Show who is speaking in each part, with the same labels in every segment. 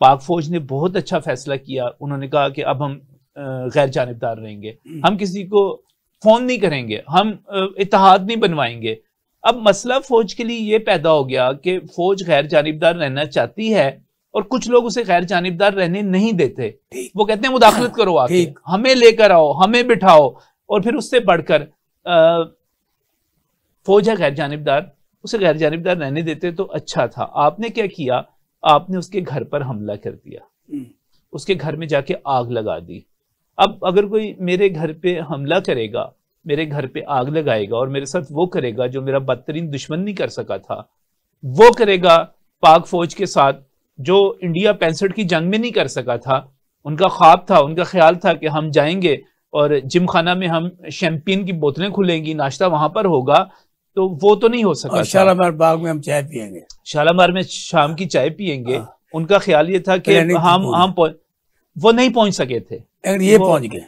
Speaker 1: पाक फौज ने बहुत अच्छा फैसला किया उन्होंने कहा कि अब हम गैर जानबदार रहेंगे हम्म। हम किसी को फोन नहीं करेंगे हम इतिहाद नहीं बनवाएंगे अब मसला फौज के लिए यह पैदा हो गया कि फौज गैर जानबदार रहना चाहती है और कुछ लोग उसे गैर जानबदार रहने नहीं देते वो कहते हैं मुदाखलत हाँ, करो आके हमें लेकर आओ हमें बिठाओ और फिर उससे बढ़कर फौज है गैर जानबदार उसे गैर जानबदार रहने देते तो अच्छा था आपने क्या किया आपने उसके घर पर हमला कर दिया हम्म। उसके घर में जाके आग लगा दी अब अगर कोई मेरे घर पे हमला करेगा मेरे घर पे आग लगाएगा और मेरे साथ वो करेगा जो मेरा बदतरीन दुश्मन नहीं कर सका था वो करेगा पाक फौज के साथ जो इंडिया पैंसठ की जंग में नहीं कर सका था उनका ख्वाब था उनका ख्याल था कि हम जाएंगे और जिम खाना में हम शैम्पियन की बोतलें खुलेंगी नाश्ता वहां पर होगा तो वो तो नहीं हो सकता शालामार बाग में हम चाय पियेंगे शालामार में शाम की चाय पियेंगे हाँ। उनका ख्याल ये था कि हम हम वो नहीं पहुंच सके थे ये पहुंच गए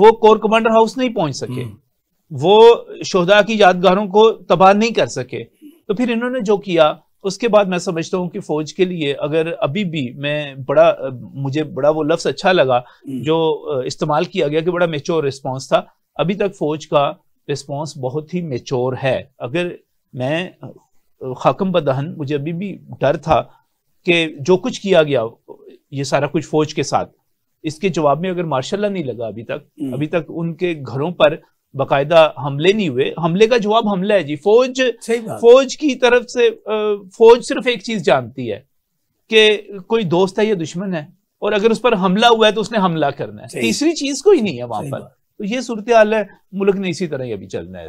Speaker 1: वो कोर कमांडर हाउस नहीं पहुंच सके हम्म। वो शोहदा की यादगारों को तबाह नहीं कर सके तो फिर इन्होंने जो किया उसके बाद मैं समझता हूँ कि फौज के लिए अगर अभी भी मैं बड़ा मुझे बड़ा वो लफ्स अच्छा लगा हम्म। जो इस्तेमाल किया गया कि बड़ा मेच्योर रिस्पॉन्स था अभी तक फौज का रिस्पॉन्स बहुत ही मेचोर है अगर मैं खाकम बदहन मुझे अभी भी डर था कि जो कुछ किया गया ये सारा कुछ फौज के साथ इसके जवाब में अगर मार्शाला नहीं लगा अभी तक हम्म। अभी तक उनके घरों पर बाकायदा हमले नहीं हुए हमले का जवाब हमला है जी फौज फौज की तरफ से फौज सिर्फ एक चीज जानती है कि कोई दोस्त है या दुश्मन है और अगर उस पर हमला हुआ है तो उसने हमला करना है तीसरी चीज कोई नहीं है वहां पर तो ये सूरत हाल है मुल्क ने इसी तरह ही अभी चलना है